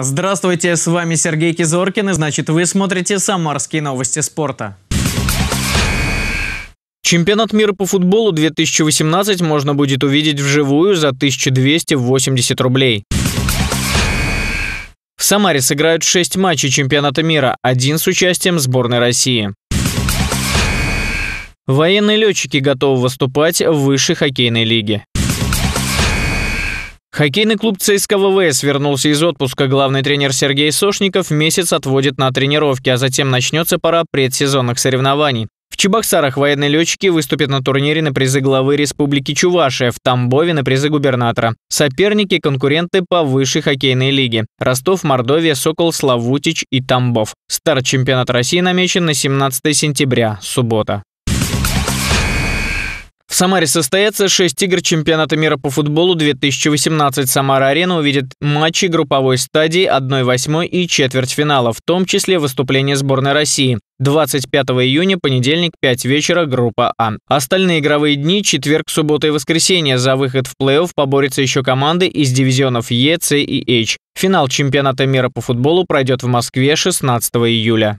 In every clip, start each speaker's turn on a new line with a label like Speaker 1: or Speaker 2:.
Speaker 1: Здравствуйте, с вами Сергей Кизоркин и значит вы смотрите «Самарские новости спорта». Чемпионат мира по футболу 2018 можно будет увидеть вживую за 1280 рублей. В Самаре сыграют 6 матчей чемпионата мира, один с участием сборной России. Военные летчики готовы выступать в высшей хоккейной лиге. Хоккейный клуб ЦСКА ВВС вернулся из отпуска. Главный тренер Сергей Сошников месяц отводит на тренировки, а затем начнется пора предсезонных соревнований. В Чебоксарах военные летчики выступят на турнире на призы главы Республики Чувашия, в Тамбове на призы губернатора. Соперники – конкуренты по высшей хоккейной лиге. Ростов, Мордовия, Сокол, Славутич и Тамбов. Старт чемпионата России намечен на 17 сентября, суббота. В Самаре состоятся шесть игр чемпионата мира по футболу 2018. Самара-арена увидит матчи групповой стадии 1-8 и четвертьфинала, в том числе выступление сборной России. 25 июня, понедельник, 5 вечера, группа А. Остальные игровые дни – четверг, суббота и воскресенье. За выход в плей-офф поборются еще команды из дивизионов Е, С и H. Финал чемпионата мира по футболу пройдет в Москве 16 июля.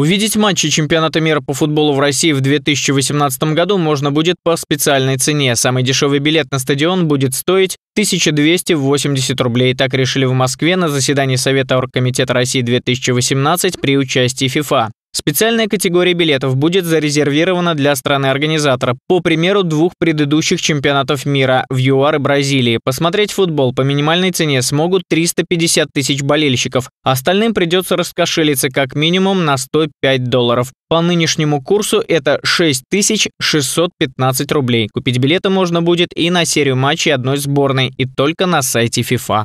Speaker 1: Увидеть матчи чемпионата мира по футболу в России в 2018 году можно будет по специальной цене. Самый дешевый билет на стадион будет стоить 1280 рублей. Так решили в Москве на заседании Совета Оргкомитета России 2018 при участии ФИФА. Специальная категория билетов будет зарезервирована для страны-организатора, по примеру двух предыдущих чемпионатов мира в ЮАР и Бразилии. Посмотреть футбол по минимальной цене смогут 350 тысяч болельщиков, остальным придется раскошелиться как минимум на 105 долларов. По нынешнему курсу это 6615 рублей. Купить билеты можно будет и на серию матчей одной сборной, и только на сайте FIFA.